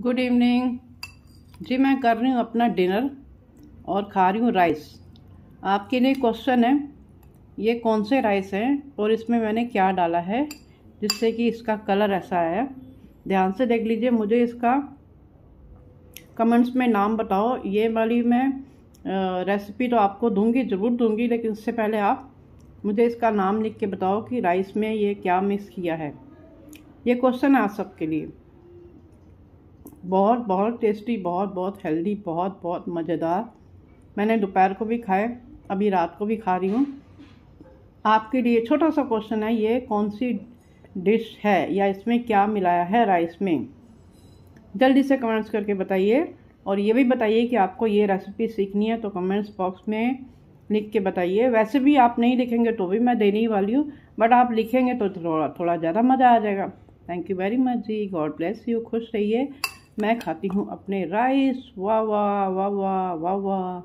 good evening जी मैं कर रही हूँ अपना डिनर और खा रही हूँ राइस आपके लिए क्वेश्चन है ये कौन से राइस हैं और इसमें मैंने क्या डाला है जिससे कि इसका कलर ऐसा है ध्यान से देख लीजिए मुझे इसका कमेंट्स में नाम बताओ ये वाली मैं रेसिपी तो आपको दूंगी ज़रूर दूंगी लेकिन उससे पहले आप मुझे इसका नाम लिख के बताओ कि राइस में ये क्या मिक्स किया है ये क्वेश्चन है आप सबके लिए बहुत बहुत टेस्टी बहुत बहुत हेल्दी बहुत बहुत मज़ेदार मैंने दोपहर को भी खाए अभी रात को भी खा रही हूँ आपके लिए छोटा सा क्वेश्चन है ये कौन सी डिश है या इसमें क्या मिलाया है राइस में जल्दी से कमेंट्स करके बताइए और ये भी बताइए कि आपको ये रेसिपी सीखनी है तो कमेंट्स बॉक्स में लिख के बताइए वैसे भी आप नहीं लिखेंगे तो भी मैं देने ही वाली हूँ बट आप लिखेंगे तो थोड़ा थोड़ा ज़्यादा मज़ा आ जाएगा thank you very much ji God bless you खुश रहिए मैं खाती हूँ अपने राइस वाह वाह वाह वाह वाह वाह